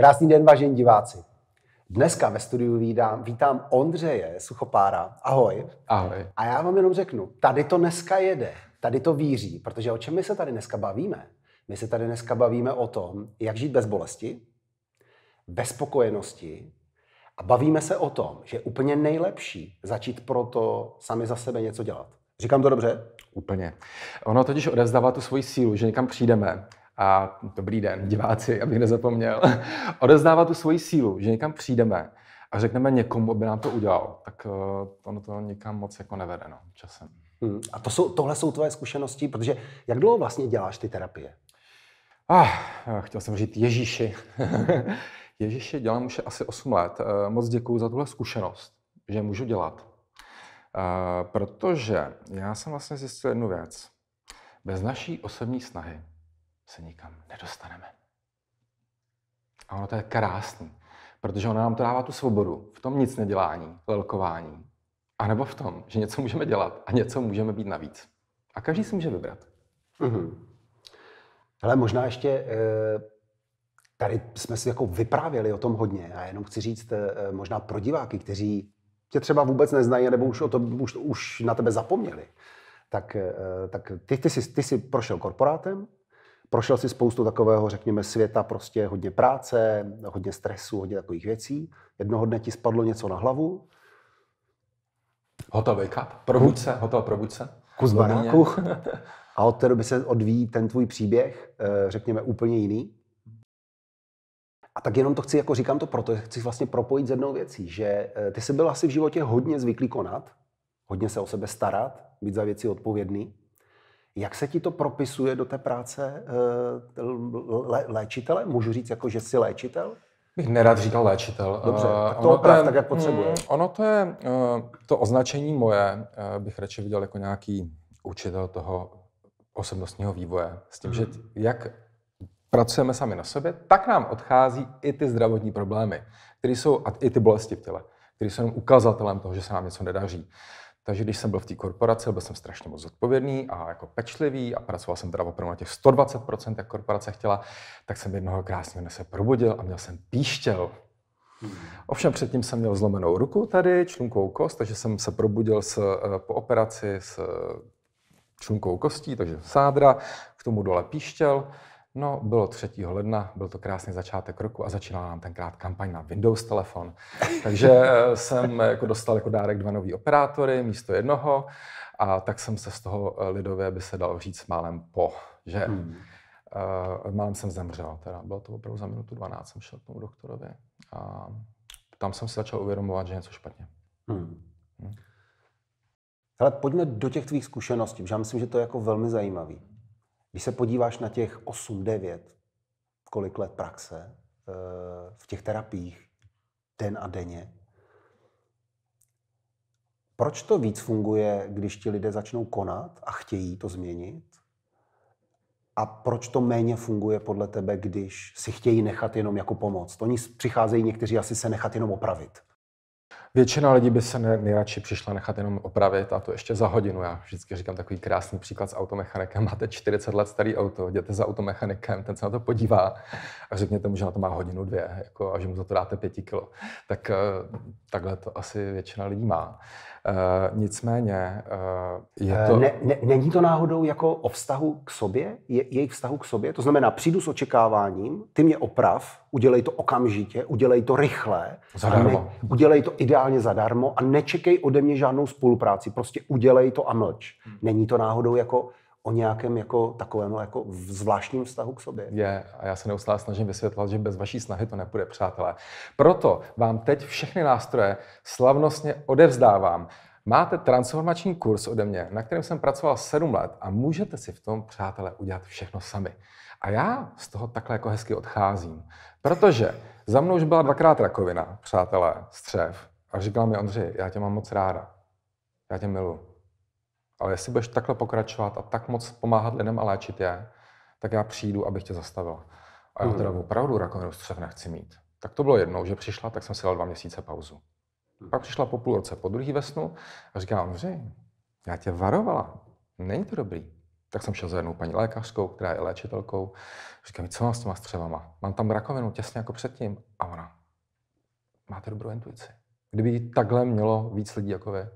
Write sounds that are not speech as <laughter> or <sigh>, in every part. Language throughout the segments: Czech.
Krásný den, vážení diváci. Dneska ve studiu vítám, vítám Ondřeje Suchopára. Ahoj. Ahoj. A já vám jenom řeknu, tady to dneska jede, tady to víří, protože o čem my se tady dneska bavíme? My se tady dneska bavíme o tom, jak žít bez bolesti, bez spokojenosti a bavíme se o tom, že je úplně nejlepší začít proto sami za sebe něco dělat. Říkám to dobře? Úplně. Ono totiž odevzdává tu svoji sílu, že někam přijdeme a dobrý den, diváci, abych nezapomněl, <laughs> odezdávat tu svoji sílu, že někam přijdeme a řekneme někomu, aby nám to udělal, tak eh, ono to někam moc jako nevede no, časem. Hmm. A to jsou, tohle jsou tvoje zkušenosti, protože jak dlouho vlastně děláš ty terapie? Ah, eh, chtěl jsem říct Ježíši. <laughs> Ježíši dělám už asi 8 let. Eh, moc děkuji za tuhle zkušenost, že můžu dělat. Protože já jsem vlastně zjistil jednu věc. Bez naší osobní snahy se nikam nedostaneme. A ono to je krásný, protože ono nám to dává tu svobodu v tom nic nedělání, lelkování, anebo v tom, že něco můžeme dělat a něco můžeme být navíc. A každý si může vybrat. Mm-hmm. Ale možná ještě eh, tady jsme si jako vyprávěli o tom hodně a jenom chci říct eh, možná pro diváky, kteří tě třeba vůbec neznají nebo už, o to, už, už na tebe zapomněli, tak, eh, tak ty, ty, jsi, ty jsi prošel korporátem, Prošel si spoustu takového, řekněme, světa, prostě hodně práce, hodně stresu, hodně takových věcí. Jednoho dne ti spadlo něco na hlavu. Hotel wake up, probuď se, hotel probuď se. Kus baráku. <laughs> A od té doby se odvíjí ten tvůj příběh, eh, řekněme, úplně jiný. A tak jenom to chci, jako říkám to proto, chci vlastně propojit s jednou věcí, že eh, ty jsi byl asi v životě hodně zvyklý konat, hodně se o sebe starat, být za věci odpovědný. Jak se ti to propisuje do té práce eh, léčitele? Můžu říct, jako, že jsi léčitel? Bych nerad říkal léčitel. Dobře, eh, tak to ono oprav to je, tak, jak potřebuje. Mm, ono to je, eh, to označení moje bych radši viděl jako nějaký učitel toho osobnostního vývoje. S tím, že mhm. jak pracujeme sami na sobě, tak nám odchází i ty zdravotní problémy, které jsou, a i ty bolesti v těle, které jsou jenom ukazatelem toho, že se nám něco nedaří. Takže když jsem byl v té korporaci, byl jsem strašně moc zodpovědný a jako pečlivý a pracoval jsem teda opravdu na těch 120%, jak korporace chtěla, tak jsem jednoho krásného dne se probudil a měl jsem píštěl. Hmm. Ovšem předtím jsem měl zlomenou ruku tady, člunkovou kost, takže jsem se probudil s, eh, po operaci s eh, člunkovou kostí, takže sádra, k tomu dole píštěl. No, bylo 3. ledna, byl to krásný začátek roku a začínala nám tenkrát kampaň na Windows telefon. <laughs> Takže eh, jsem eh, jako dostal jako dárek dva nový operátory místo jednoho a tak jsem se z toho eh, lidově, by se dalo říct, málem po, že hmm. uh, málem jsem zemřel. Teda bylo to opravdu za minutu 12, jsem šel k tomu doktorovi a tam jsem si začal uvědomovat, že je něco špatně. Hmm. Hmm. Hele, pojďme do těch tvých zkušeností, já myslím, že to je jako velmi zajímavý. Když se podíváš na těch 8-9, kolik let praxe eh, v těch terapiích, den a denně, proč to víc funguje, když ti lidé začnou konat a chtějí to změnit? A proč to méně funguje podle tebe, když si chtějí nechat jenom jako pomoc? Oni přicházejí někteří asi se nechat jenom opravit. Většina lidí by se nejradši přišla nechat jenom opravit a to ještě za hodinu. Já vždycky říkám takový krásný příklad s automechanikem. Máte 40 let starý auto, jděte za automechanikem, ten se na to podívá a řekněte mu, že na to má hodinu, dvě jako, a že mu za to dáte pěti kilo. Tak eh, takhle to asi většina lidí má. E, nicméně eh, je to... Ne, ne, není to náhodou jako o vztahu k sobě? Je, jejich vztahu k sobě? To znamená, přijdu s očekáváním, ty mě oprav, udělej to okamžitě, udělej to rychle. Zadarmo. ne, udělej to ideálně zadarmo a nečekej ode mě žádnou spolupráci. Prostě udělej to a mlč. Hmm. Není to náhodou jako o nějakém jako takovém jako zvláštním vztahu k sobě. Je a já se neustále snažím vysvětlovat, že bez vaší snahy to nepůjde, přátelé. Proto vám teď všechny nástroje slavnostně odevzdávám. Máte transformační kurz ode mě, na kterém jsem pracoval 7 let a můžete si v tom, přátelé, udělat všechno sami. A já z toho takhle jako hezky odcházím. Protože za mnou už byla dvakrát rakovina, přátelé, střev. A říkala mi Ondřej, já tě mám moc ráda. Já tě milu. Ale jestli budeš takhle pokračovat a tak moc pomáhat lidem a léčit je, tak já přijdu, abych tě zastavil. A já mhm. teda opravdu rakovinu střev nechci mít. Tak to bylo jednou, že přišla, tak jsem si dal dva měsíce pauzu. Mhm. Pak přišla po půl roce, po druhý vesnu a říká Ondřej, já tě varovala, není to dobrý. Tak jsem šel za jednou paní lékařskou, která je léčitelkou. Říkám, co mám s těma střevama? Mám tam rakovinu těsně jako předtím. A ona, máte dobrou intuici. Kdyby takhle mělo víc lidí jako vy,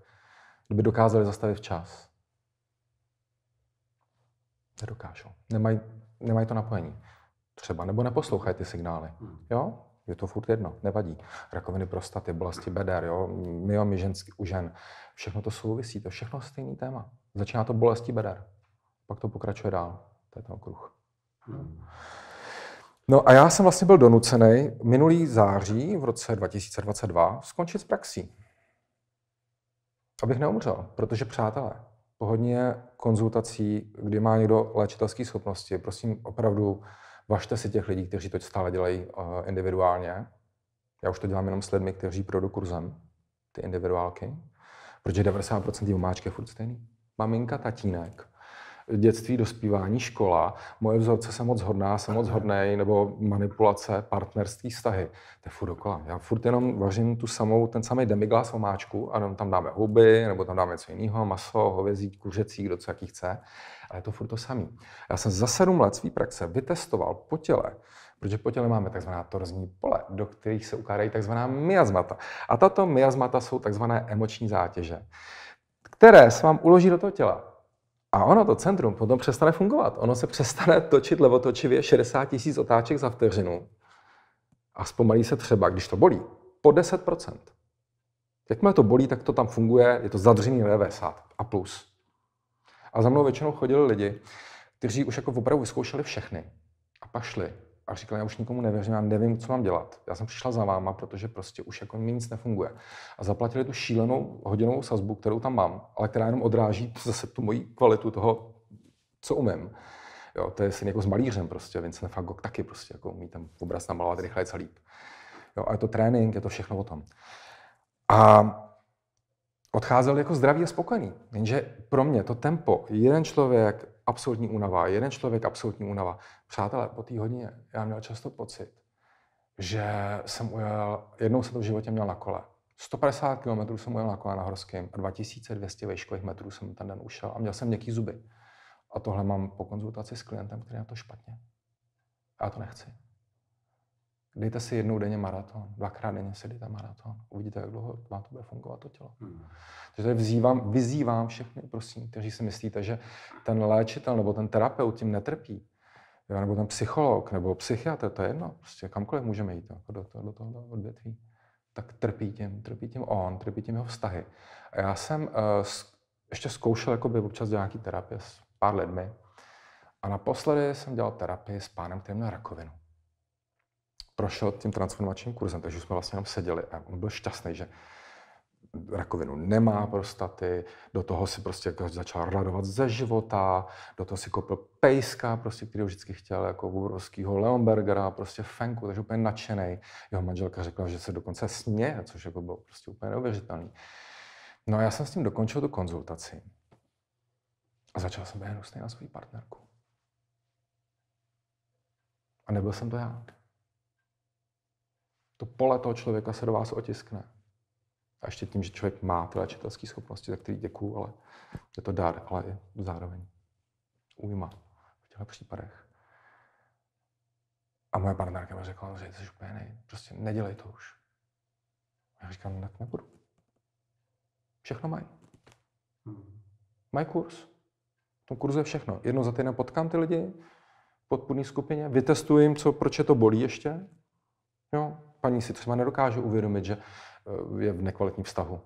kdyby dokázali zastavit včas, nedokážou. Nemají, nemaj to napojení. Třeba nebo neposlouchají ty signály. Hmm. Jo? Je to furt jedno, nevadí. Rakoviny prostaty, bolesti beder, jo? myomy ženský, u žen. Všechno to souvisí, to všechno stejný téma. Začíná to bolesti beder. Pak to pokračuje dál. To je ten okruh. Hmm. No a já jsem vlastně byl donucený minulý září v roce 2022 skončit s praxí. Abych neumřel, protože přátelé, po hodně konzultací, kdy má někdo léčitelské schopnosti, prosím opravdu važte si těch lidí, kteří to stále dělají eh, individuálně. Já už to dělám jenom s lidmi, kteří projdou kurzem, ty individuálky, protože 90% té omáčky je furt stejný. Maminka, tatínek, dětství, dospívání, škola, moje vzorce jsem moc hodná, jsem moc hodnej, nebo manipulace, partnerství, vztahy. To je furt dokola. Já furt jenom vařím tu samou, ten samý demiglas omáčku a tam dáme huby, nebo tam dáme něco jiného, maso, hovězí, kuřecí, kdo co jaký chce. Ale je to furt to samý. Já jsem za sedm let své praxe vytestoval po těle, protože po těle máme takzvaná torzní pole, do kterých se ukádají takzvaná miasmata. A tato miasmata jsou takzvané emoční zátěže, které se vám uloží do toho těla. A ono, to centrum, potom přestane fungovat. Ono se přestane točit levotočivě 60 tisíc otáček za vteřinu a zpomalí se třeba, když to bolí, po 10 Jakmile to bolí, tak to tam funguje, je to zadřený 90 a plus. A za mnou většinou chodili lidi, kteří už jako opravdu vyzkoušeli všechny a pak šli a říkala, já už nikomu nevěřím, já nevím, co mám dělat. Já jsem přišla za váma, protože prostě už jako mi nic nefunguje. A zaplatili tu šílenou hodinovou sazbu, kterou tam mám, ale která jenom odráží <laughs> zase tu moji kvalitu toho, co umím. Jo, to je stejně jako s malířem prostě, Vincent Van Gogh taky prostě jako umí tam obraz namalovat rychle a líp. Jo, a je to trénink, je to všechno o tom. A odcházel jako zdravý a spokojený. Jenže pro mě to tempo, jeden člověk, absolutní únava, jeden člověk, absolutní únava. Přátelé, po té hodině já měl často pocit, že jsem ujel, jednou jsem to v životě měl na kole. 150 km jsem ujel na kole na Horském a 2200 vejškových metrů jsem ten den ušel a měl jsem měkký zuby. A tohle mám po konzultaci s klientem, který na to špatně. Já to nechci. Dejte si jednou denně maraton, dvakrát denně si dejte maraton. Uvidíte, jak dlouho vám to bude fungovat to tělo. Hmm. Takže vzývám, vyzývám všechny, prosím, kteří si myslíte, že ten léčitel nebo ten terapeut tím netrpí, jo, nebo ten psycholog nebo psychiatr, to je jedno, prostě kamkoliv můžeme jít jako do, toho, do tohoto odvětví, tak trpí tím, trpí tím on, trpí tím jeho vztahy. A já jsem uh, ještě zkoušel jakoby občas nějaký terapie s pár lidmi a naposledy jsem dělal terapii s pánem, který měl rakovinu prošel tím transformačním kurzem, takže jsme vlastně jenom seděli a on byl šťastný, že rakovinu nemá prostaty, do toho si prostě jako začal radovat ze života, do toho si koupil pejska, prostě, který vždycky chtěl, jako obrovského Leonbergera, prostě fenku, takže úplně nadšený. Jeho manželka řekla, že se dokonce směje, což jako bylo prostě úplně neuvěřitelné. No a já jsem s tím dokončil tu konzultaci a začal jsem být hnusný na svou partnerku. A nebyl jsem to já to pole toho člověka se do vás otiskne. A ještě tím, že člověk má tyhle čitelské schopnosti, za který děkuju, ale je to dar, ale i zároveň újma v těchto případech. A moje partnerka mi řekla, že jsi úplně nej, prostě nedělej to už. A já říkám, tak nebudu. Všechno mají. Mají kurz. V tom kurzu je všechno. Jedno za týden potkám ty lidi v podpůrné skupině, vytestuji, jim, co, proč je to bolí ještě. Jo, paní si třeba nedokáže uvědomit, že eh, je v nekvalitním vztahu.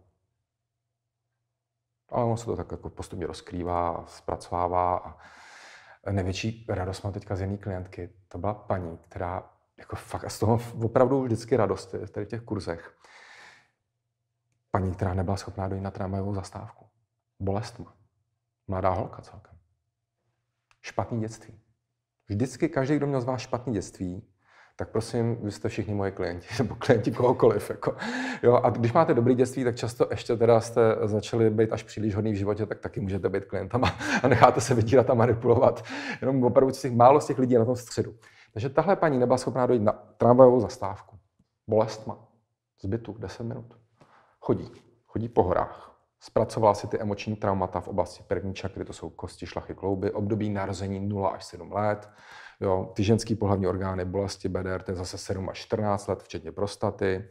Ale ono se to tak jako postupně rozkrývá, zpracovává a největší radost mám teďka z jedné klientky. To byla paní, která jako fakt z toho opravdu vždycky radost tady v těch kurzech. Paní, která nebyla schopná dojít na tramvajovou zastávku. Bolest má. Mladá holka celkem. Špatný dětství. Vždycky každý, kdo měl z vás špatný dětství, tak prosím, vy jste všichni moje klienti, <laughs> nebo klienti kohokoliv. Jako. Jo, a když máte dobrý dětství, tak často ještě teda jste začali být až příliš hodný v životě, tak taky můžete být klientama <laughs> a necháte se vydírat a manipulovat. Jenom opravdu těch, málo z těch lidí je na tom středu. Takže tahle paní nebyla schopná dojít na tramvajovou zastávku. Bolest má. Z 10 minut. Chodí. Chodí po horách. Zpracovala si ty emoční traumata v oblasti první čakry, to jsou kosti, šlachy, klouby, období narození 0 až 7 let Jo, ty ženský pohlavní orgány, bolesti beder, to je zase 7 až 14 let, včetně prostaty.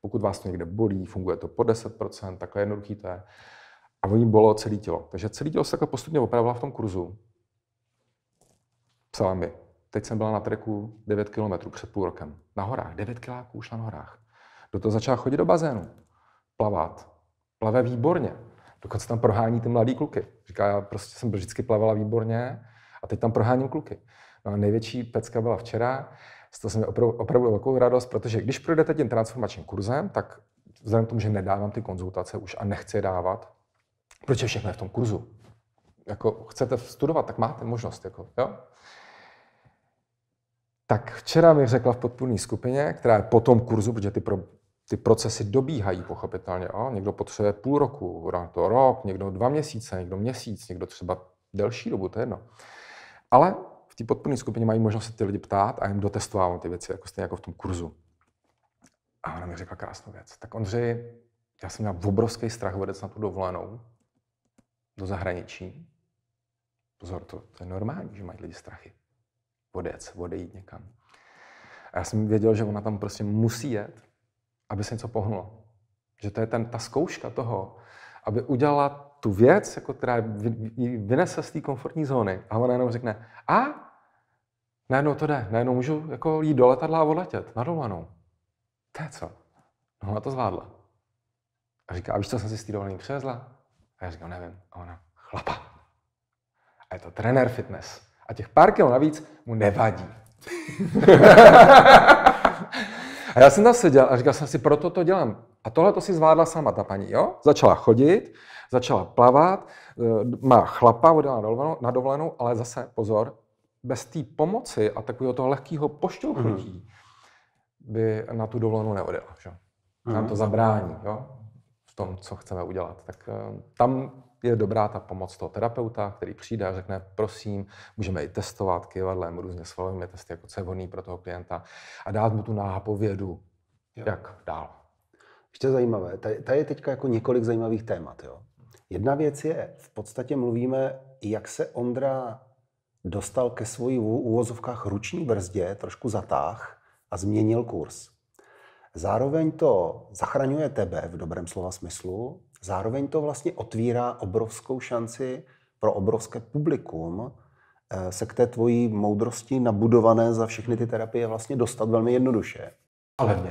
Pokud vás to někde bolí, funguje to po 10%, takhle jednoduchý to je. A oni bolo celé tělo. Takže celé tělo se takhle postupně opravila v tom kurzu. Psala mi, teď jsem byla na treku 9 km před půl rokem. Na horách, 9 kiláků už na horách. Do toho začala chodit do bazénu, plavat. Plave výborně. Dokonce tam prohání ty mladý kluky. Říká, já prostě jsem vždycky plavala výborně a teď tam proháním kluky. No a největší pecka byla včera, z toho jsem opravdu, opravdu velkou radost, protože když projdete tím transformačním kurzem, tak vzhledem k tomu, že nedávám ty konzultace už a nechci dávat, proč je všechno v tom kurzu? Jako chcete studovat, tak máte možnost. Jako, jo? Tak včera mi řekla v podpůrné skupině, která je po tom kurzu, protože ty, pro, ty procesy dobíhají pochopitelně. Jo? Někdo potřebuje půl roku, to rok, někdo dva měsíce, někdo měsíc, někdo třeba delší dobu, to je jedno. Ale té podporné skupině mají možnost se ty lidi ptát a jim dotestovávám ty věci, jako stejně jako v tom kurzu. A ona mi řekla krásnou věc. Tak Ondřej, já jsem měl obrovský strach vodec na tu dovolenou do zahraničí. Pozor, to, to je normální, že mají lidi strachy. Vodec, odejít někam. A já jsem věděl, že ona tam prostě musí jet, aby se něco pohnulo. Že to je ten, ta zkouška toho, aby udělala tu věc, jako která vynese z té komfortní zóny. A ona jenom řekne, a najednou to jde, najednou můžu jako jít do letadla a odletět na dovolenou. To je co? No ona to zvládla. A říká, a víš, co jsem si z té dovolené přivezla? A já říkám, nevím. A ona, chlapa. A je to trenér fitness. A těch pár kilo navíc mu nevadí. <laughs> a já jsem tam seděl a říkal jsem si, proto to dělám. A tohle to si zvládla sama ta paní, jo? Začala chodit, začala plavat, eh, má chlapa, odjela na dovolenou, ale zase pozor, bez té pomoci a takového toho lehkého pošťouchnutí mm. by na tu dovolenou neodjel. Že? Mm. Nám to mhm. zabrání jo? v tom, co chceme udělat. Tak eh, tam je dobrá ta pomoc toho terapeuta, který přijde a řekne, prosím, můžeme i testovat kyvadlem, různě svalovými testy, jako co je vhodný pro toho klienta a dát mu tu nápovědu, jo. jak dál. Ještě zajímavé, tady, tady je teďka jako několik zajímavých témat. Jo? Jedna věc je, v podstatě mluvíme, jak se Ondra dostal ke svoji v úvozovkách ruční brzdě, trošku zatáh a změnil kurz. Zároveň to zachraňuje tebe v dobrém slova smyslu, zároveň to vlastně otvírá obrovskou šanci pro obrovské publikum eh, se k té tvojí moudrosti nabudované za všechny ty terapie vlastně dostat velmi jednoduše. A levně.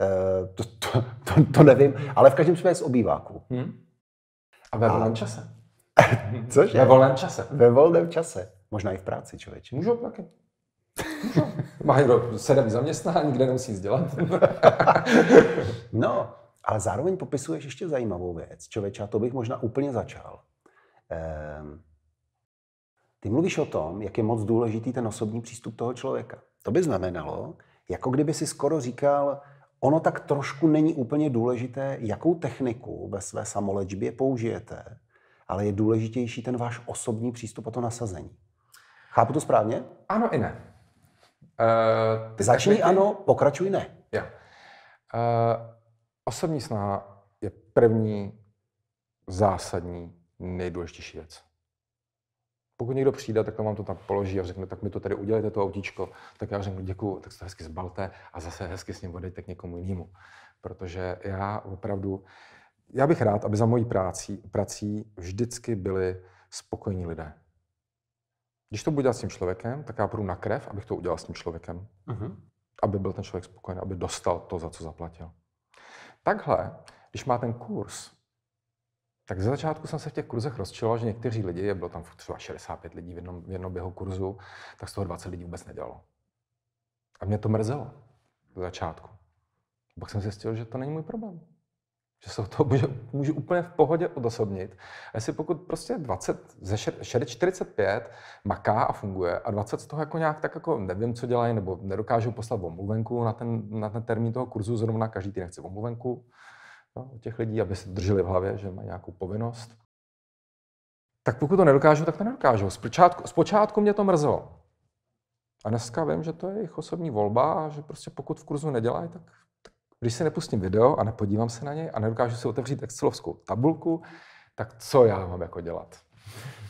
Eh, to, to, to, to nevím, ale v každém případě z obýváku. Hmm. A ve volném čase. <laughs> Cože? Ve volném čase. Ve volném čase. Možná i v práci, člověče. Můžu, taky. Má někdo sedm zaměstnání, kde nemusí nic dělat. <laughs> no, ale zároveň popisuješ ještě zajímavou věc, člověče, a to bych možná úplně začal. Ehm, ty mluvíš o tom, jak je moc důležitý ten osobní přístup toho člověka. To by znamenalo, jako kdyby si skoro říkal, ono tak trošku není úplně důležité, jakou techniku ve své samolečbě použijete, ale je důležitější ten váš osobní přístup a to nasazení. Chápu to správně? Ano i ne. Uh, ty Začni techniky... ano, pokračuj ne. Jo. Uh, osobní snaha je první zásadní nejdůležitější věc. Pokud někdo přijde, tak vám to tam položí a řekne, tak mi to tady udělejte, to autíčko, tak já řeknu děkuji, tak se to hezky zbalte a zase hezky s ním odejte k někomu jinému. Protože já opravdu, já bych rád, aby za mojí práci, prací vždycky byli spokojení lidé. Když to budu dělat s tím člověkem, tak já půjdu na krev, abych to udělal s tím člověkem. Uh-huh. Aby byl ten člověk spokojený, aby dostal to, za co zaplatil. Takhle, když má ten kurz, tak ze začátku jsem se v těch kurzech rozčiloval, že někteří lidi, bylo tam třeba 65 lidí v jednom, v jednom běhu kurzu, tak z toho 20 lidí vůbec nedělalo. A mě to mrzelo ze začátku. Pak jsem zjistil, že to není můj problém. Že se to může může úplně v pohodě odosobnit. A jestli pokud prostě 20, ze 45 maká a funguje a 20 z toho jako nějak tak jako nevím, co dělají, nebo nedokážou poslat omluvenku na ten, na ten termín toho kurzu, zrovna každý týden chci omluvenku no, od těch lidí, aby se drželi v hlavě, že mají nějakou povinnost. Tak pokud to nedokážu, tak to nedokážu. Zpočátku, zpočátku mě to mrzelo. A dneska vím, že to je jejich osobní volba a že prostě pokud v kurzu nedělají, tak když si nepustím video a nepodívám se na něj a nedokážu si otevřít excelovskou tabulku, tak co já mám jako dělat?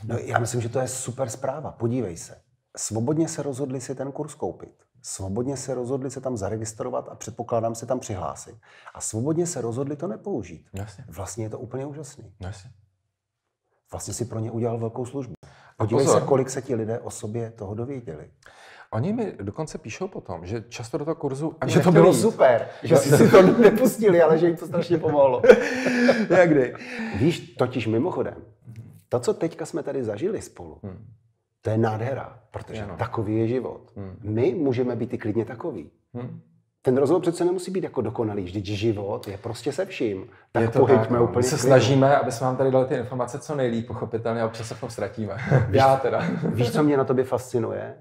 No, já myslím, že to je super zpráva. Podívej se. Svobodně se rozhodli si ten kurz koupit. Svobodně se rozhodli se tam zaregistrovat a předpokládám se tam přihlásit. A svobodně se rozhodli to nepoužít. Jasně. Vlastně je to úplně úžasný. Jasně. Vlastně si pro ně udělal velkou službu. Podívej se, kolik se ti lidé o sobě toho dověděli. Oni mi dokonce píšou potom, že často do toho kurzu ani Že to bylo jít. super, že no, si, si to nepustili, ale že jim to strašně pomohlo. <laughs> Jakdy. Víš, totiž mimochodem, to, co teďka jsme tady zažili spolu, hmm. to je nádhera, protože ano. takový je život. Hmm. My můžeme být i klidně takový. Hmm. Ten rozhovor přece nemusí být jako dokonalý, vždyť život je prostě se vším. Tak je to tak, no. úplně. My se klidně. snažíme, aby jsme vám tady dali ty informace co nejlíp, pochopitelně, a občas se v tom ztratíme. No, Já teda. Víš, co mě na tobě fascinuje?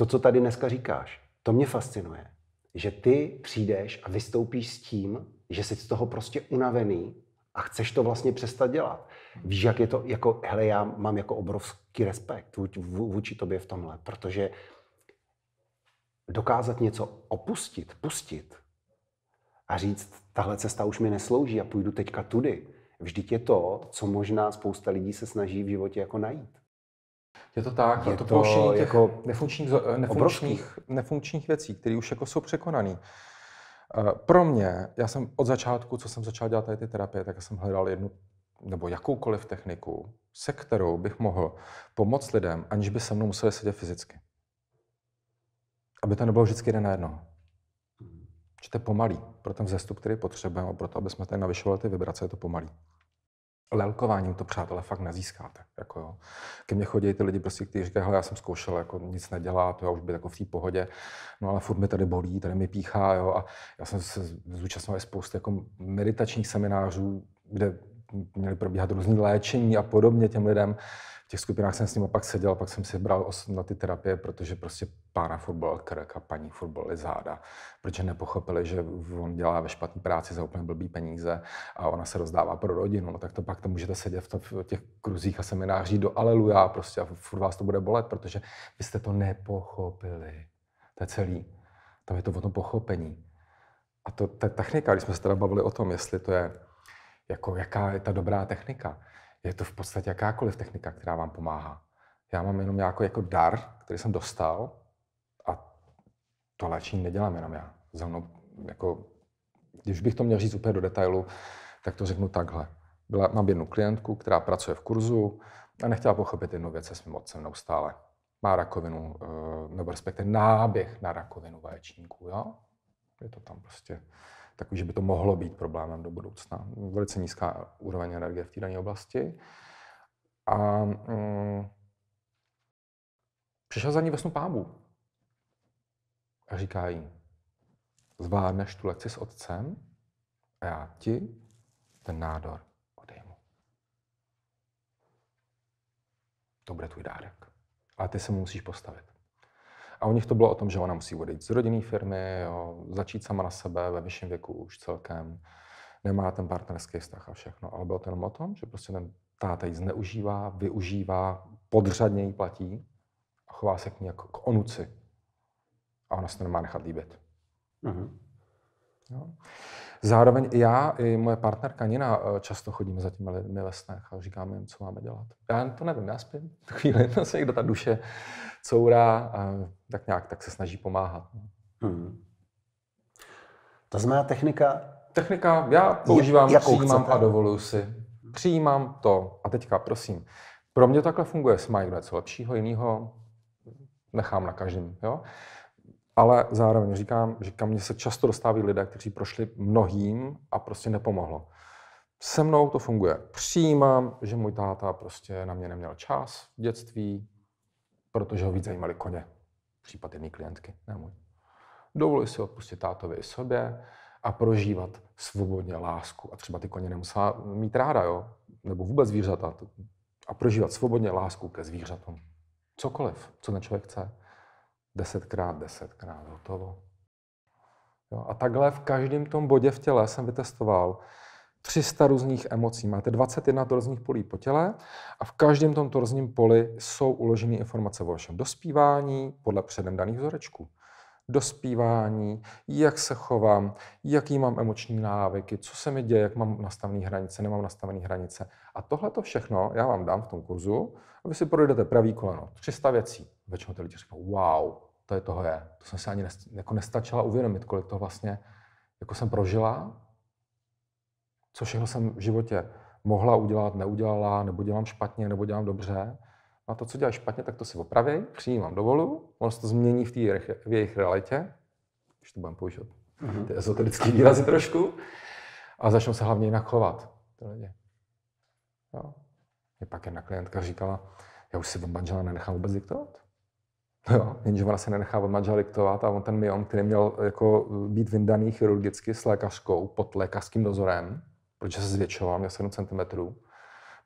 to, co tady dneska říkáš, to mě fascinuje. Že ty přijdeš a vystoupíš s tím, že jsi z toho prostě unavený a chceš to vlastně přestat dělat. Víš, jak je to, jako, hele, já mám jako obrovský respekt vůči tobě v tomhle, protože dokázat něco opustit, pustit a říct, tahle cesta už mi neslouží a půjdu teďka tudy, vždyť je to, co možná spousta lidí se snaží v životě jako najít. Je to tak, je to, to pouštění těch jako nefunkčních, nefunkčních, nefunkčních věcí, které už jako jsou překonané. Eh, pro mě, já jsem od začátku, co jsem začal dělat tady ty terapie, tak jsem hledal jednu nebo jakoukoliv techniku, se kterou bych mohl pomoct lidem, aniž by se mnou museli sedět fyzicky. Aby to nebylo vždycky jeden na jedno. Že to je pomalý pro ten vzestup, který potřebujeme, pro to, aby jsme tady navyšovali ty vibrace, je to pomalý lelkováním to přátelé fakt nezískáte. Jako jo. Ke mně chodí ty lidi, prostě, kteří říkají, já jsem zkoušel, jako nic nedělá, to já už být jako v té pohodě, no ale furt mi tady bolí, tady mi píchá, jo. A já jsem se zúčastnil spousty jako meditačních seminářů, kde měly probíhat různé léčení a podobně těm lidem těch skupinách jsem s ním pak seděl, pak jsem si bral na ty terapie, protože prostě pána fotbal krk a paní fotbal je záda, protože nepochopili, že on dělá ve špatné práci za úplně blbý peníze a ona se rozdává pro rodinu, no tak to pak to můžete sedět v, to, v těch kruzích a seminářích do aleluja prostě a furt vás to bude bolet, protože vy jste to nepochopili. To je celý. Tam je to o tom pochopení. A to, ta technika, když jsme se teda bavili o tom, jestli to je, jako jaká je ta dobrá technika, je to v podstatě jakákoliv technika, která vám pomáhá. Já mám jenom jako, jako dar, který jsem dostal a to léčení nedělám jenom já. Za mnou, jako, když bych to měl říct úplně do detailu, tak to řeknu takhle. Byla, mám jednu klientku, která pracuje v kurzu a nechtěla pochopit jednu věc se svým otcem neustále. Má rakovinu, eh, nebo respektive náběh na rakovinu vaječníků, jo? Je to tam prostě takový, že by to mohlo být problémem do budoucna. Velice nízká úroveň energie v té dané oblasti. A mm, přišel za ní vesnu pábu a říká jí, zvládneš tu lekci s otcem a já ti ten nádor odejmu. To bude tvůj dárek. Ale ty se mu musíš postavit. A u nich to bylo o tom, že ona musí odejít z rodinné firmy, jo, začít sama na sebe ve vyšším věku už celkem, nemá ten partnerský vztah a všechno. Ale bylo to jenom o tom, že prostě ten táta ji zneužívá, využívá, podřadně ji platí a chová se k ní jako k onuci. A ona se to nemá nechat líbit. Uh-huh. Jo. Zároveň i já, i moje partnerka Nina eh, často chodíme za těmi lidmi ve snech a říkáme jim, co máme dělat. Já to nevím, já spím. Chvíli <laughs> no se někdo ta duše courá a tak nějak tak se snaží pomáhat. No. Hmm. To znamená technika? Technika, já používám, jakou přijímám chcete? a dovoluji. si. Přijímám to. A teďka, prosím, pro mě takhle funguje smile, něco lepšího, jiného nechám na každém. Jo? ale zároveň říkám, že ke mně se často dostávají lidé, kteří prošli mnohým a prostě nepomohlo. Se mnou to funguje. Přijímám, že můj táta prostě na mě neměl čas v dětství, protože ho víc zajímaly koně. Případ jedné klientky, ne můj. Dovoluji si odpustit tátovi i sobě a prožívat svobodně lásku. A třeba ty koně nemusela mít ráda, jo? Nebo vůbec zvířata. A prožívat svobodně lásku ke zvířatům. Cokoliv, co ten člověk chce desetkrát, desetkrát, hotovo. Jo, a takhle v každém tom bodě v těle jsem vytestoval 300 různých emocí. Máte 21 různých polí po těle a v každém tom různém poli jsou uložené informace o vašem dospívání podle předem daných vzorečků dospívání, jak se chovám, jaký mám emoční návyky, co se mi děje, jak mám nastavené hranice, nemám nastavené hranice. A tohle to všechno já vám dám v tom kurzu a vy si projdete pravý koleno. 300 věcí. Většinou ty lidi říkají, wow, to je toho je. To jsem se ani nest, jako nestačila uvědomit, kolik to vlastně jako jsem prožila, co všechno jsem v životě mohla udělat, neudělala, nebo dělám špatně, nebo dělám dobře a to, co děláš špatně, tak to si opraví, přijímám dovolu, ono se to změní v, tý, v jejich realitě, když to budeme používat mm-hmm. ty ezoterické výrazy trošku, a začnou se hlavně jinak chovat ty lidi. Jo. Mě pak jedna klientka říkala, já už si od manžela nenechám vůbec diktovat. <laughs> Jo, jenže ona se nenechá od manžela diktovat a on ten milion, který měl jako být vyndaný chirurgicky s lékařkou pod lékařským dozorem, protože se zvětšoval, měl 7 cm,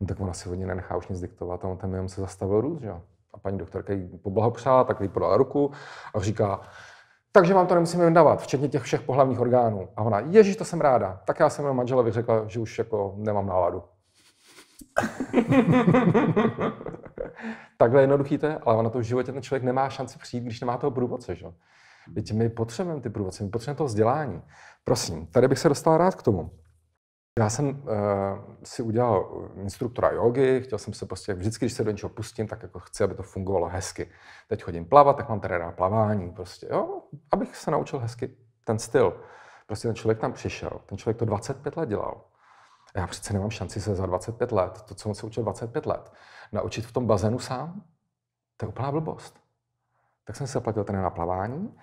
no tak ona si hodně nenechá už nic diktovat a on ten se zastavil růst, že jo. A paní doktorka jí poblahopřála, tak jí podala ruku a říká, takže vám to nemusíme dávat včetně těch všech pohlavních orgánů. A ona, ježíš, to jsem ráda. Tak já jsem manželovi řekla, že už jako nemám náladu. <laughs> Takhle jednoduchý to je, ale na to v životě ten člověk nemá šanci přijít, když nemá toho průvodce. Že? Teď my potřebujeme ty průvodce, my potřebujeme to vzdělání. Prosím, tady bych se dostal rád k tomu. Já jsem uh, si udělal eh, instruktora jogy, chtěl jsem se prostě, vždycky, když se do něčeho pustím, tak jako chci, aby to fungovalo hezky. Teď chodím plavat, tak mám tady rád plavání, prostě, jo, abych se naučil hezky ten styl. Prostě ten člověk tam přišel, ten člověk to 25 let dělal. A já přece nemám šanci se za 25 let, to, co on se učil 25 let, naučit v tom bazénu sám, to je úplná blbost. Tak jsem se zaplatil ten na plavání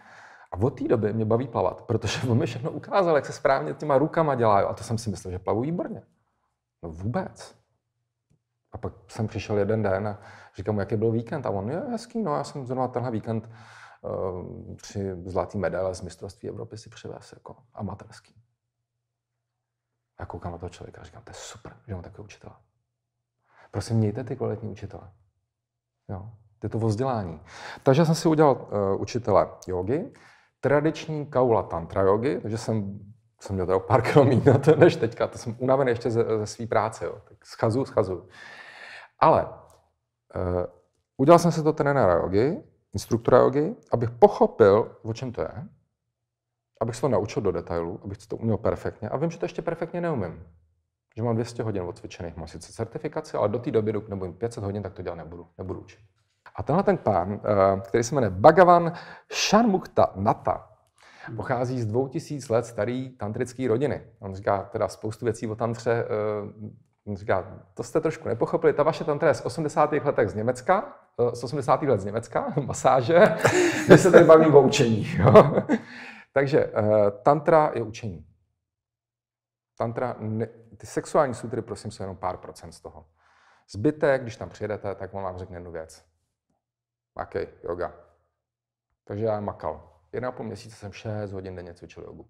a od té doby mě baví plavat, protože on mi všechno ukázal, jak se správně těma rukama dělá. A to jsem si myslel, že plavu výborně. No vůbec. A pak jsem přišel jeden den a říkám mu, jaký byl víkend. A on, je hezký, no já jsem zrovna tenhle víkend při eh, tři zlatý medaile z mistrovství Evropy si přivez jako amatérský. A koukám na toho člověka a říkám, to je super, že mám takového učitele. Prosím, mějte ty kvalitní učitele. Jo, je to o vzdělání. Takže jsem si udělal uh, učitele jogy, tradiční kaula tantra jogi, takže jsem, jsem měl pár kilo na to než teďka, to jsem unavený ještě ze, ze své práce, jo. tak schazu, schazu. Ale uh, udělal jsem se to trenéra jogi, instruktora jogi, abych pochopil, o čem to je, abych se to naučil do detailu, abych to uměl perfektně a vím, že to ještě perfektně neumím. Že mám 200 hodin odcvičených, mám sice certifikaci, ale do té doby, dokud nebudu 500 hodin, tak to dělat nebudu, nebudu učit. A tenhle ten pán, eh, který se jmenuje Bhagavan Shanmukta Nata, pochází z 2000 let starý tantrický rodiny. On říká teda spoustu věcí o tantře, eh, on říká, to jste trošku nepochopili, ta vaše tantra je z 80. Eh, let z Německa, z 80. let z Německa, masáže, my se tady bavíme o učení. Jo? <laughs> Takže tantra je učení. Tantra, ne, ty sexuální sutry, prosím, jsou jenom pár procent z toho. Zbytek, když tam přijedete, tak on vám řekne jednu věc. OK, yoga. Takže já makal. Jedna půl měsíce jsem 6 hodin denně cvičil jogu.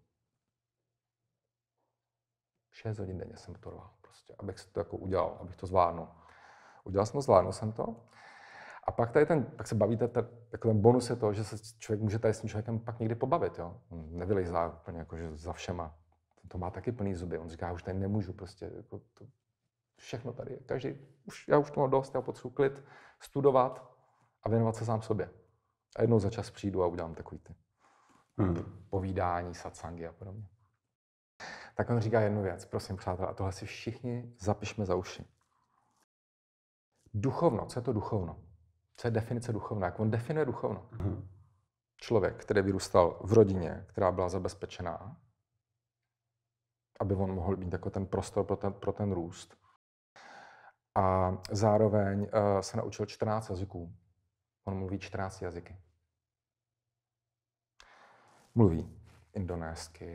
6 hodin denně jsem to dělal. prostě, abych to jako udělal, abych to zvládnul. Udělal jsem to, zvládnul jsem to. A pak tady ten, pak se bavíte, tak ten bonus je to, že se člověk může tady s tím člověkem pak někdy pobavit, jo. Hm, nevylejzá úplně jako, že za všema. Ten to má taky plný zuby. On říká, už tady nemůžu prostě, jako to, všechno tady, každý, už, já už to mám dost, já potřebuji klid, studovat, a věnovat se sám sobě. A jednou za čas přijdu a udělám takový ty hmm. povídání, satsangy a podobně. Tak on říká jednu věc, prosím přátelé, a tohle si všichni zapišme za uši. Duchovno, co je to duchovno? Co je definice duchovna? Jak on definuje duchovno? Hmm. Člověk, který vyrůstal v rodině, která byla zabezpečená, aby on mohl být jako ten prostor pro ten, pro ten růst. A zároveň uh, se naučil 14 jazyků. On mluví 14 jazyky. Mluví indonésky,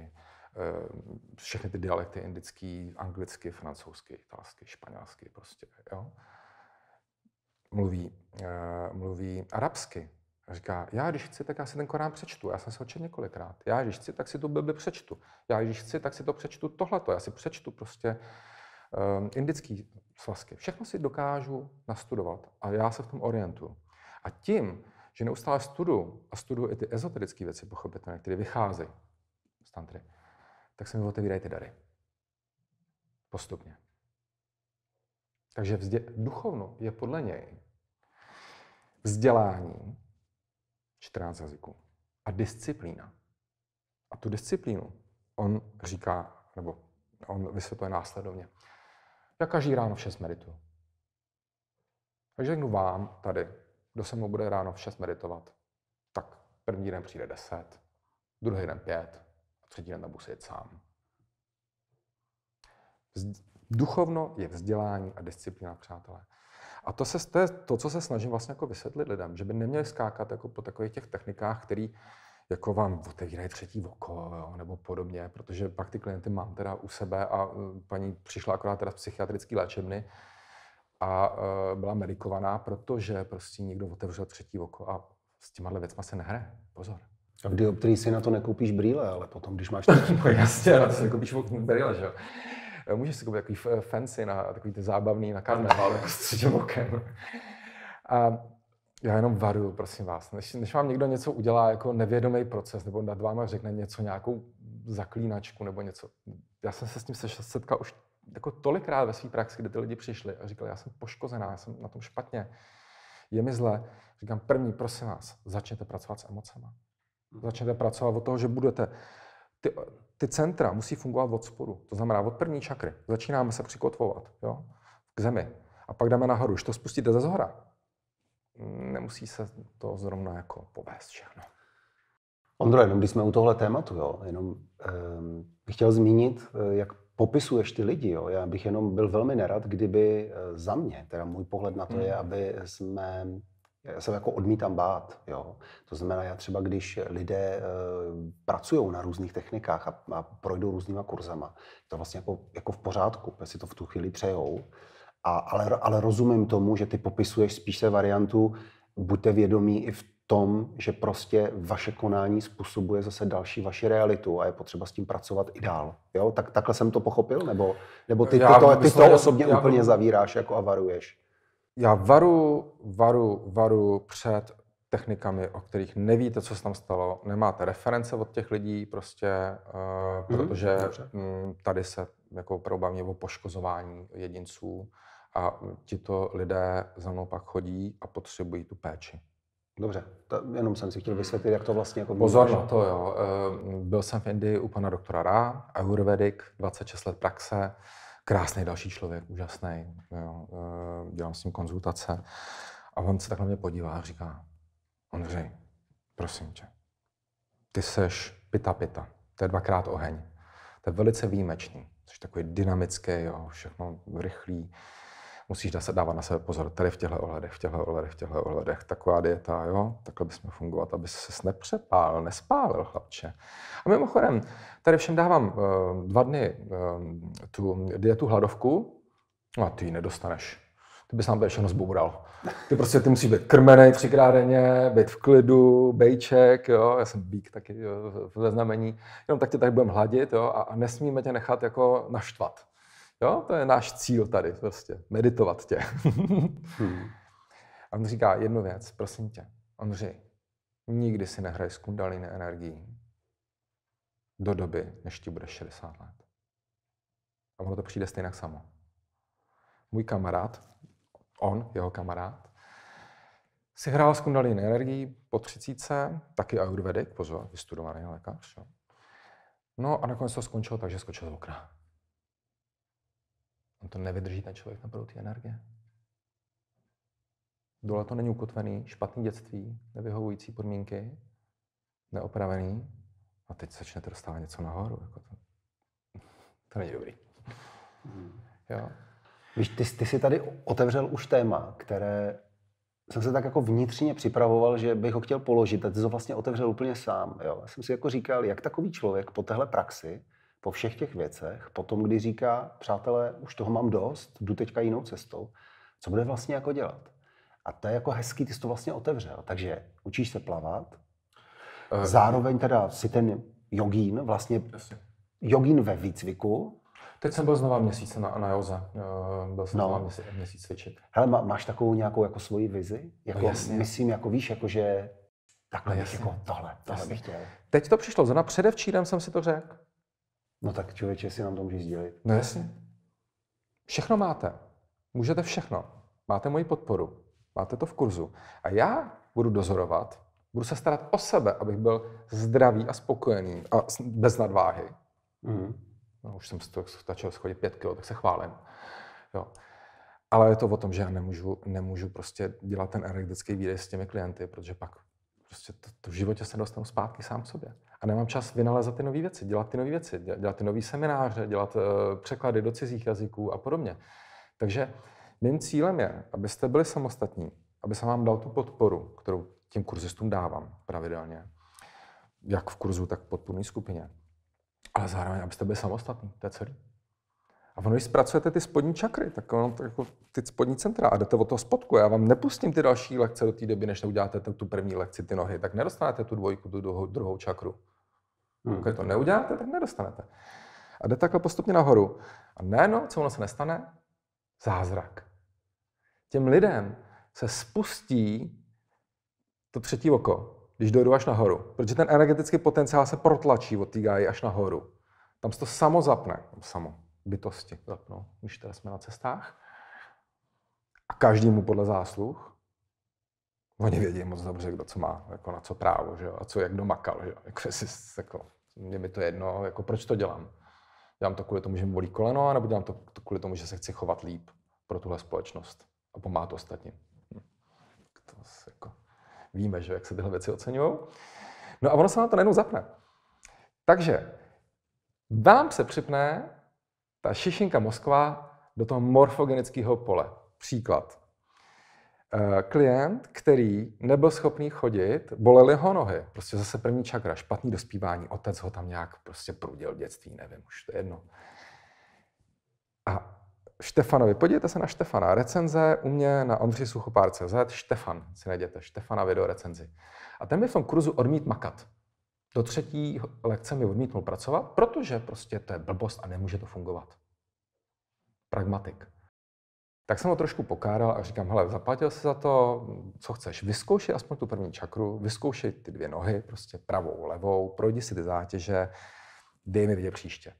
eh, všechny ty dialekty indický, anglicky, francouzsky, italsky, španělsky prostě, jo. Mluví, eh, mluví arabsky. A říká, já když chci, tak já si ten Korán přečtu. Já jsem se ho několikrát. Já když chci, tak si tu Bibli přečtu. Já když chci, tak si to přečtu tohleto. Já si přečtu prostě um, indický svazky. Všechno si dokážu nastudovat a já se v tom orientuju. A tím, že neustále studuju a studuju i ty ezoterické věci, pochopitelně, které vycházejí z tantry, tak se mi otevírají ty dary. Postupně. Takže vzdě- duchovno je podle něj vzdělání 14 jazyků a disciplína. A tu disciplínu on říká, nebo on vysvětluje následovně. Já každý ráno v 6 medituju. Takže řeknu vám tady, kdo se mnou bude ráno v 6 meditovat, tak první den přijde 10, druhý den 5 a třetí den tam bude sedět sám. Duchovno je vzdělání a disciplína, přátelé. A to, se, to, je to, co se snažím vlastně jako vysvětlit lidem, že by neměli skákat jako po takových těch technikách, který jako vám otevírají třetí oko jo, nebo podobně, protože pak ty klienty mám teda u sebe a e, paní přišla akorát teda z psychiatrické léčebny, a eh, byla medikovaná, protože prostě někdo otevřel třetí oko a s těma věcma se nehraje. Pozor. A v dioptrii si na to nekoupíš brýle, ale potom, když máš třetí <laughs> no oko. Jasně, na to si nekoupíš brýle, že jo. Eh, můžeš si koupit takový eh, fancy, na, takový ty zábavný, na karneval, jako s třetím okem. A já jenom varuju, prosím vás, než, než vám někdo něco udělá jako nevědomý proces, nebo nad váma řekne něco, nějakou zaklínačku nebo něco. Já jsem se s tím setkal už jako tolikrát ve své praxi, kde ty lidi přišli a říkali, já jsem poškozená, já jsem na tom špatně, je mi zle. Říkám, první, prosím vás, začněte pracovat s emocema. Mhm. Začněte pracovat od toho, že budete. Ty, ty centra musí fungovat od spodu, to znamená od první čakry. Začínáme se přikotvovat jo? k zemi a pak jdeme nahoru. Už to spustíte ze zhora. Nemusí se to zrovna jako povést všechno. Ondro, jenom když jsme u tohle tématu, jo, jenom um, bych chtěl zmínit, eh, jak popisuješ ty lidi. Jo? Já bych jenom byl velmi nerad, kdyby eh, za mě, teda můj pohled na to je, hmm. aby jsme já se jako odmítám bát. Jo. To znamená, já třeba, když lidé eh, pracují na různých technikách a, a projdou různýma kurzama, je to vlastně jako, jako v pořádku, si to v tu chvíli přejou. A, ale, ale rozumím tomu, že ty popisuješ spíše variantu, buďte vědomí i v tom, že prostě vaše konání způsobuje zase další vaši realitu a je potřeba s tím pracovat i dál. Jo? Tak, takhle jsem to pochopil? Nebo, nebo ty, ty, to, ty to osobně já, úplně zavíráš jako a varuješ? Já varu, varu, varu před technikami, o kterých nevíte, co se tam stalo, nemáte reference od těch lidí prostě, mm protože dobře. Mm, tady se jako probavně o poškozování jedinců a tito lidé za mnou pak chodí a potřebují tu péči. Dobře, to, jenom jsem si chtěl vysvětlit, jak to vlastně jako Pozor na to, jo. Eh, byl jsem v Indii u pana doktora Rá, ayurvedik, 26 let praxe, krásný další člověk, úžasný. Jo. Eh, dělám s ním konzultace. A on se tak na mě podívá a říká, Ondřej, prosím tě, ty seš pita pita, to je dvakrát oheň. To je velice výjimečný, což je takový dynamický, jo, všechno rychlý musíš dávat na sebe pozor, tady v těchto ohledech, v těchto ohledech, v těchto ohledech, taková dieta, jo, takhle bys měl fungovat, aby se nepřepálil, nespálil, chlapče. A mimochodem, tady všem dávám ehm, dva dny ehm, tu dietu hladovku, no a ty ji nedostaneš ty bys nám to všechno zboural. Ty prostě ty musíš být krmený třikrát denně, být v klidu, bejček, jo, já jsem bík taky jo, ve znamení, jenom tak tě tady budeme hladit, jo, a, a nesmíme tě nechat jako naštvat. Jo, to je náš cíl tady, prostě, meditovat tě. <laughs> Hmm. A on říká jednu věc, prosím tě, Ondřej, nikdy si nehraj s kundalini energií do doby, než ti bude 60 let. A ono to přijde stejně samo. Můj kamarád, on, jeho kamarád, si hrál s kundalini energií po 30, taky ayurvedik, pozor, vystudovaný lékař. Jo. No a nakonec to skončilo tak, že skočil z okna. On to nevydrží ten člověk na proudu energie. Dole to není ukotvený, špatný dětství, nevyhovující podmínky, neopravený. A teď se začnete dostávat něco nahoru. Jako to, <laughs> to není dobrý. Hmm. Jo. Víš, ty, ty jsi tady otevřel už téma, které jsem se tak jako vnitřně připravoval, že bych ho chtěl položit, a ty jsi ho vlastně otevřel úplně sám. Jo. Já jsem si jako říkal, jak takový člověk po téhle praxi po všech těch věcech, potom, kdy říká, přátelé, už toho mám dost, jdu teďka jinou cestou, co bude vlastně jako dělat? A to je jako hezký, ty jsi to vlastně otevřel. Takže učíš se plavat, eh, zároveň teda si ten jogín, vlastně jogín ve výcviku, Teď jsem byl znova měsíc na, na Joze. Eh, byl jsem no. znova měsíc, měsíc cvičit. Hele, má, máš takovou nějakou jako svoji vizi? No, jako, no jasně. Myslím, jako víš, jako že no, takhle no jako tohle, tohle jasně. bych chtěl. Teď to přišlo, zrovna předevčírem jsem si to řekl. No tak člověče, si nám to můžeš sdělit. No jasně. Všechno máte. Můžete všechno. Máte moji podporu. Máte to v kurzu. A já budu dozorovat, budu se starat o sebe, abych byl zdravý a spokojený a bez nadváhy. Mm. No, už jsem to stačil schodit pět kilo, tak se chválím. Jo. Ale je to o tom, že já nemůžu, nemůžu prostě dělat ten energetický výdej s těmi klienty, protože pak prostě to, to v životě se dostanu zpátky sám k sobě. A nemám čas vynalézat ty nové věci, dělat ty nové věci, dělat ty nové semináře, dělat uh, překlady do cizích jazyků a podobně. Takže mým cílem je, abyste byli samostatní, aby jsem vám dal tu podporu, kterou tím kurzistům dávám pravidelně, jak v kurzu, tak v podpůrné skupině. Ale zároveň, abyste byli samostatní, to je celý. A ono, když zpracujete ty spodní čakry, tak ono, tak jako ty spodní centra a jdete od toho spodku. Já vám nepustím ty další lekce do té doby, než neuděláte tu první lekci, ty nohy, tak nedostanete tu dvojku, tu druhou čakru. Hmm. Když to neuděláte, tak nedostanete. A jde takhle postupně nahoru. A ne, no, co ono se nestane? Zázrak. Těm lidem se spustí to třetí oko, když dojdu až nahoru. Protože ten energetický potenciál se protlačí od té až nahoru. Tam se to samo zapne. Samo bytosti zapnou, když teda jsme na cestách. A každému podle zásluh. Oni vědí moc dobře, kdo co má, jako na co právo, že jo? a co, jak domakal. Že jo? Jako, jestli, jako, mě mi to jedno, jako proč to dělám. Dělám to kvůli tomu, že mi bolí koleno, nebo dělám to kvůli tomu, že se chci chovat líp pro tuhle společnost a pomáhat ostatním. Hm. To se, jako, víme, že jak se tyhle věci oceňují. No a ono se nám to najednou zapne. Takže vám se připne ta šišinka Moskva do toho morfogenického pole. Příklad. Eh, klient, který nebyl schopný chodit, bolely ho nohy. Prostě zase první čakra, špatný dospívání, otec ho tam nějak prostě prudil v dětství, nevím, už to je jedno. A Štefanovi, podívejte se na Štefana, recenze u mě na Ondři Suchopár.cz, Štefan, si najděte, Štefana video recenzi. A ten by v tom kurzu odmít makat do třetí lekce mi odmítnul pracovat, protože prostě to je blbost a nemůže to fungovat. Pragmatik. Tak jsem ho trošku pokáral a říkám, hele, zaplatil jsi za to, co chceš, vyzkoušej aspoň tu první čakru, vyzkoušej ty dvě nohy, prostě pravou, levou, projdi si ty zátěže, dej mi vidět příště.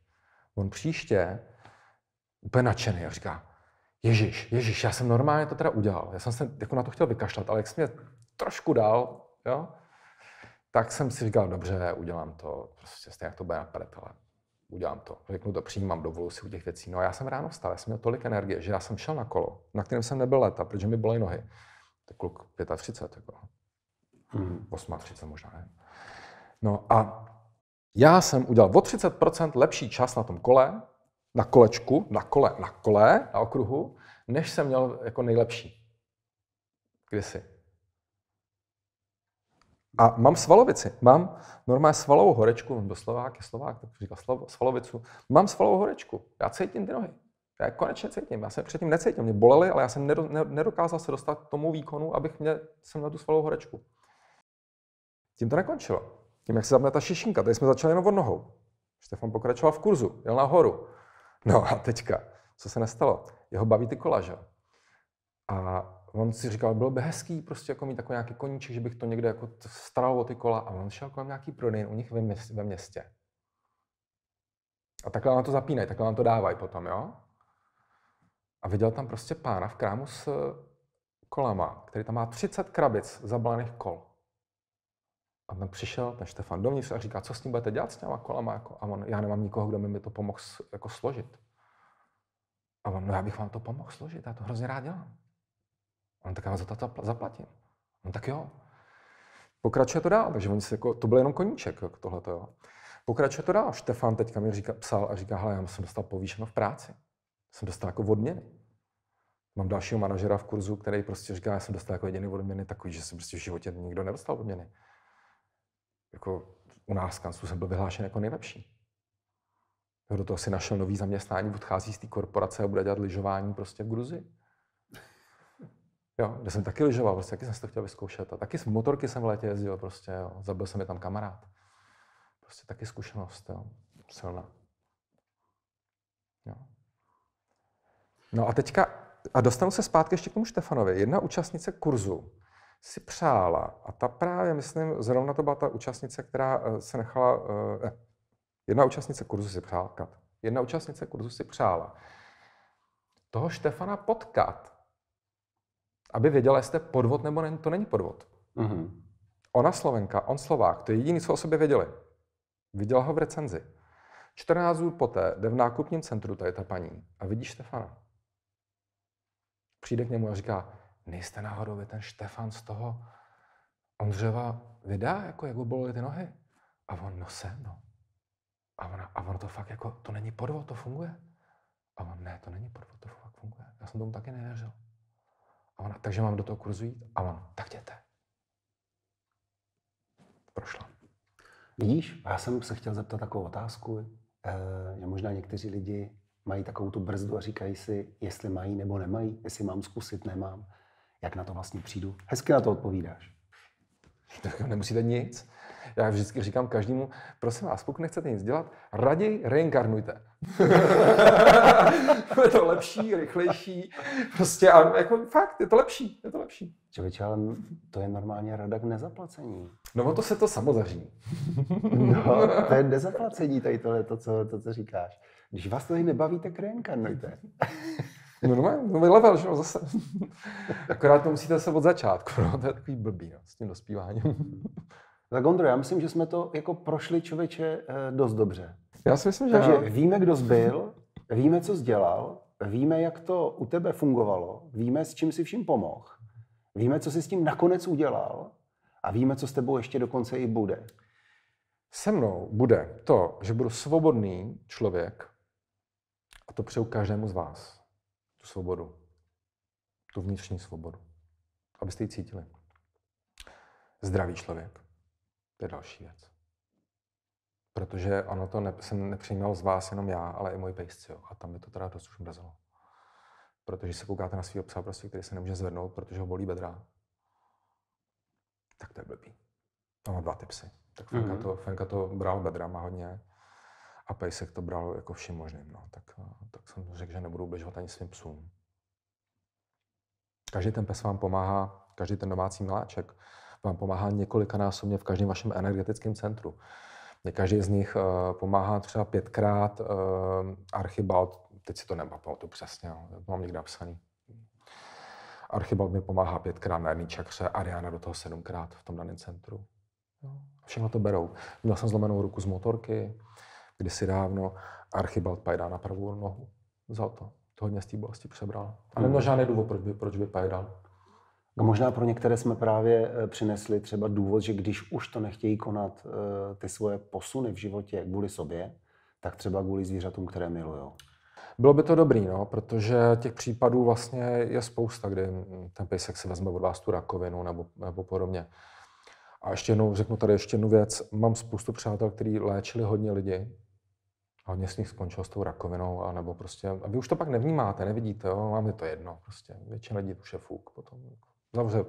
On příště úplně nadšený a říká, Ježíš, Ježíš, já jsem normálně to teda udělal. Já jsem se jako na to chtěl vykašlat, ale jak jsem mě trošku dal, jo, tak jsem si říkal, dobře, udělám to, prostě stejně jak to bude na ale udělám to. Řeknu to, přijímám, dovolu si u těch věcí. No a já jsem ráno vstal, já jsem měl tolik energie, že já jsem šel na kolo, na kterém jsem nebyl leta, protože mi byly nohy. To kluk 35, jako. Hmm. 38 možná, ne? No a já jsem udělal o 30% lepší čas na tom kole, na kolečku, na kole, na kole, na okruhu, než jsem měl jako nejlepší. Kdysi. A mám svalovici. Mám normálně svalovou horečku. Byl Slovák je Slovák, tak říkal svalovicu. Mám svalovou horečku. Já cítím ty nohy. Já je konečně cítím. Já jsem předtím necítil. Mě bolely, ale já jsem nedokázal se dostat k tomu výkonu, abych mě, jsem na tu svalovou horečku. Tím to nekončilo. Tím, jak se zapne ta šišinka. Tady jsme začali jenom od nohou. Štefan pokračoval v kurzu, jel nahoru. No a teďka, co se nestalo? Jeho baví ty kola, že? A on si říkal, bylo by hezký prostě jako mít takový nějaký koníček, že bych to někde jako staral o ty kola a on šel kolem nějaký prodej u nich ve, ve městě. A takhle nám to zapínají, takhle nám to dávají potom, jo? A viděl tam prostě pána v krámu s eh, kolama, který tam má 30 krabic zabalených kol. A tam přišel ten Štefan dovnitř a říká, co s ním budete dělat s těma kolama? Jako, a on, já nemám nikoho, kdo by mi to pomohl jako složit. A on, no já bych vám to pomohl složit, já to hrozně rád dělám. On no tak já za to zaplatím. On no tak jo. Pokračuje to dál, takže oni se jako, to byl jenom koníček, jako tohleto, jo. Pokračuje to dál. Štefan teďka mi říká, psal a říká, hele, já jsem dostal povýšeno v práci. Jsem dostal jako odměny. Mám dalšího manažera v kurzu, který prostě říká, já jsem dostal jako jediný odměny takový, že jsem prostě v životě nikdo nedostal odměny. Jako u nás v kanclu jsem byl vyhlášen jako nejlepší. Do toho si našel nový zaměstnání, odchází z té korporace a bude dělat lyžování prostě v Gruzii. Jo, kde jsem taky lyžoval, prostě taky jsem si to chtěl vyzkoušet. A taky z motorky jsem v létě jezdil, prostě, jo. Zabil jsem mi tam kamarád. Prostě taky zkušenost, jo. Silná. Jo. No a teďka, a dostanu se zpátky ještě k tomu Štefanovi. Jedna účastnice kurzu si přála, a ta právě, myslím, zrovna to byla ta účastnice, která eh, se nechala, eh, jedna účastnice kurzu si přála, jedna účastnice kurzu si přála, toho Štefana potkat aby věděla, jestli to podvod nebo ne, to není podvod. Mm-hmm. Ona Slovenka, on Slovák, to je jediný, co o sobě věděli. Viděla ho v recenzi. 14 dní poté jde v nákupním centru tady ta paní a vidí Štefana. Přijde k němu a říká, nejste náhodou vy ten Štefan z toho Ondřeva videa, jako jak bolely ty nohy? A on, no jsem, no. A, ona, a ono to fakt jako, to není podvod, to funguje. A on, ne, to není podvod, to fakt funguje. Já jsem tomu taky nevěřil. A ona, takže mám do toho kurzu jít? A ona tak jděte. Prošla. Vidíš, já jsem se chtěl zeptat takovou otázku. E, možná někteří lidi mají takovou tu brzdu a říkají si, jestli mají nebo nemají, jestli mám zkusit, nemám. Jak na to vlastně přijdu? Hezky na to odpovídáš. Tak nemusíte nic já vždycky říkám každému, prosím vás, pokud nechcete nic dělat, raději reinkarnujte. je <laughs> to lepší, rychlejší, prostě a jako fakt, je to lepší, je to lepší. Čověče, ale to je normálně rada k nezaplacení. No to se to samozaří. <laughs> no, to je nezaplacení tady tohle, to, co, to, co říkáš. Když vás to tady nebaví, tak reinkarnujte. No, no, nový level, že no, zase. Akorát to musíte se od začátku, no, to je takový blbý, no, s tím dospíváním. Tak Ondro, já myslím, že jsme to jako prošli člověče eh, dost dobře. Já si myslím, že Takže já. víme, kdo zbyl, víme, co dělal, víme, jak to u tebe fungovalo, víme, s čím si vším pomohl, víme, co si s tím nakonec udělal a víme, co s tebou ještě dokonce i bude. Se mnou bude to, že budu svobodný člověk a to přeju každému z vás. Tu svobodu. Tu vnitřní svobodu. Abyste ji cítili. Zdravý člověk to je další věc. Protože ono to ne, jsem nepřijímal z vás jenom já, ale i moji pejsci. Jo. A tam mi to teda dost už mrzelo. Protože se koukáte na svého psa, prostě, který se nemůže zvednout, protože ho bolí bedra. Tak to je blbý. Tam má dva ty psy. Tak Fenka, mm-hmm. to, Fenka to bral bedrama hodně a Pejsek to bral jako vším možným. No. Tak, eh, tak jsem řekl, že nebudu ubližovat ani svým psům. Každý ten pes vám pomáhá, každý ten domácí miláček vám pomáhá několikanásobně v každém vašem energetickém centru. Každý z nich eh, pomáhá třeba pětkrát eh, Archibald, teď si to nepamatuju přesně, to mám někde napsaný. Archibald mi pomáhá pětkrát na jedné čakře, Ariana do toho sedmkrát v tom daném centru. Všechno to berou. Měl jsem zlomenou ruku z motorky, kdysi dávno Archibald Pajdá na pravou nohu. Vzal to. To hodně z té bolesti přebral. A hmm. neměl žádný důvod, proč by, proč by Pajdal. No možná pro některé jsme právě eh, přinesli třeba důvod, že když už to nechtějí konat eh, ty svoje posuny v životě kvůli sobě, tak třeba kvůli zvířatům, které milujou. Bylo by to dobrý, no, protože těch případů vlastně je spousta, kdy ten pejsek si vezme od vás tu rakovinu nebo, nebo podobně. A ještě jednou řeknu tady ještě jednu věc. Mám spoustu přátel, kteří léčili hodně lidi a hodně z nich skončil s tou rakovinou, a nebo prostě, a vy už to pak nevnímáte, nevidíte, jo, vám je to jedno, prostě většina lidí už je fuk potom. Jako. Zavře,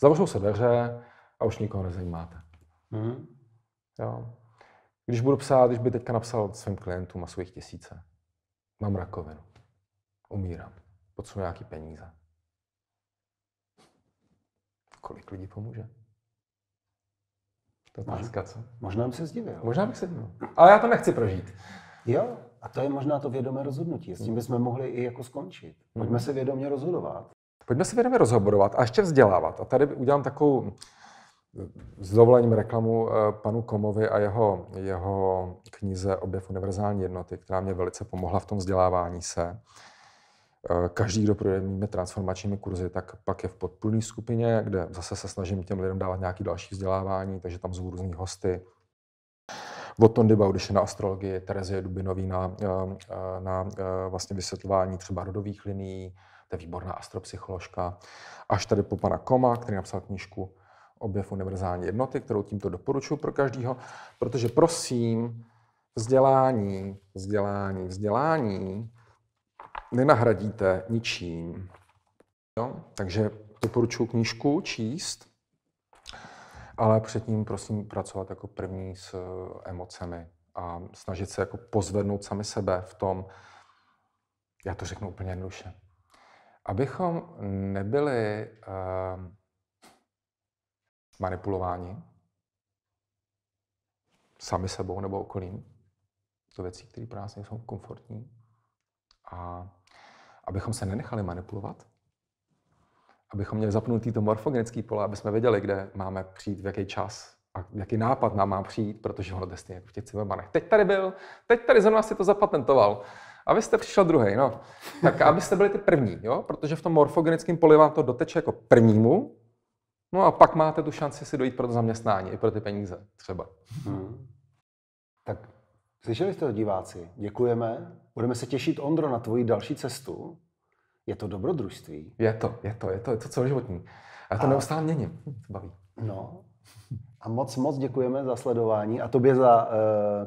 zavřou se dveře a už nikoho nezajímáte. Mm. Jo. Když budu psát, když by teďka napsal svým klientům a svých tisíce, mám rakovinu, umírám, potřebuji nějaký peníze. Kolik lidí pomůže? To otázka, co? Možná bych se zdivil. Možná bych se zdivil. Ale já to nechci prožít. Jo, a to je možná to vědomé rozhodnutí. S tím bychom mohli i jako skončit. Mhm. Pojďme se vědomě rozhodovat. Pojďme se věnovat rozhoborovat a ještě vzdělávat. A tady udělám takovou hm, s dovolením reklamu eh, panu Komovi a jeho, jeho knize Objev univerzální jednoty, která mě velice pomohla v tom vzdělávání se. Eh, každý, kdo projdeme transformačními kurzy, tak pak je v podpůrné skupině, kde zase se snažím těm lidem dávat nějaké další vzdělávání, takže tam zvu různý hosty. Od Tondy Baudyše na astrologii, Terezie Dubinový na, eh, na, na vlastně vysvětlování třeba rodových linií, to je výborná astropsycholožka, až tady po pana Koma, který napsal knížku Objev univerzální jednoty, kterou tímto doporučuji pro každého, protože prosím, vzdělání, vzdělání, vzdělání nenahradíte ničím. Jo? Takže doporučuji knížku číst, ale předtím prosím pracovat jako první s eh, emocemi a snažit se jako pozvednout sami sebe v tom, já to řeknu úplně jednoduše, abychom nebyli uh, manipulováni sami sebou nebo okolím, to věcí, které pro nás nejsou komfortní, a abychom se nenechali manipulovat, abychom měli zapnutý to morfogenické pole, aby jsme věděli, kde máme přijít, v jaký čas a jaký nápad nám má přijít, protože ono jde stejně jako v těch Zimmermanech. Teď tady byl, teď tady zrovna si to zapatentoval. A vy jste přišel druhý, no. Tak abyste byli ty první, jo? Protože v tom morfogenickém poli vám to doteče jako prvnímu, no a pak máte tu šanci si dojít pro to zaměstnání, i pro ty peníze třeba. Hmm. Tak slyšeli jste to diváci, děkujeme. Budeme se těšit, Ondro, na tvoji další cestu. Je to dobrodružství. Je to, je to, je to, je to celoživotní. A to a... neustále měním, to baví. No, a moc, moc děkujeme za sledování a tobě za uh,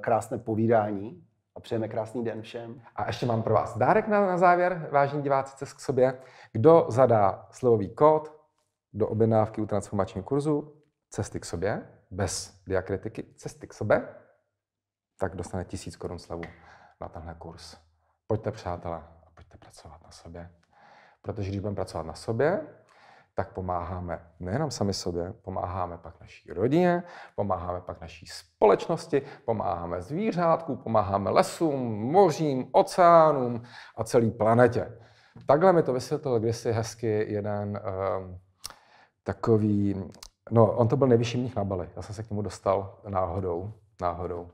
krásné povídání a přejeme krásný den všem. A ještě mám pro vás dárek na, na závěr, vážení diváci, cest k sobě. Kdo zadá slovový kód do objednávky u transformačního kurzu Cesty k sobě, bez diakritiky, Cesty k sobě, tak dostane tisíc korun slevu na tenhle kurz. Pojďte, přátelé, a pojďte pracovat na sobě. Protože když budeme pracovat na sobě, tak pomáháme nejenom sami sobě, pomáháme pak naší rodině, pomáháme pak naší společnosti, pomáháme zvířátkům, pomáháme lesům, mořím, oceánům a celé planetě. Takhle mi to vysvětlil kdysi hezky jeden um, takový, no on to byl nejvyšší mních na Bali, já jsem se k němu dostal náhodou, náhodou.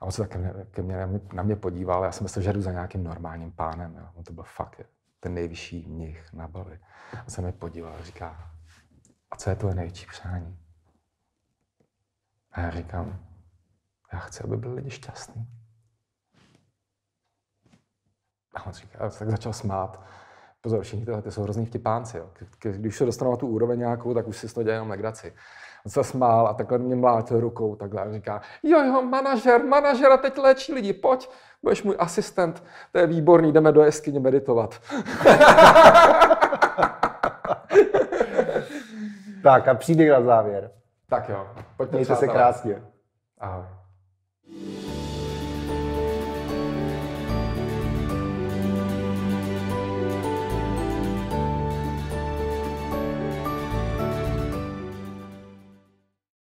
A on se tak ke mně, ke mně, na mě podíval, já jsem myslel, že jdu za nějakým normálním pánem, jo. on to byl fakt ten nejvyšší mnich na Bali. A se mi podíval a říká, a co je tvoje největší přání? A já říkám, já chci, aby byli lidi šťastní. A on říká, tak začal smát. Pozor, všichni tyhle ty jsou hrozný vtipánci. Jo. Když se dostanou na tu úroveň nějakou, tak už si to dělají jenom legraci zasmál a takhle mě mlátil rukou, takhle a říká, jo, jo, manažer, manažer a teď léčí lidi, pojď, budeš můj asistent, to je výborný, jdeme do jeskyně meditovat. <laughs> tak a přijde na závěr. Tak jo, pojďme Mějte se krásně. Ahoj.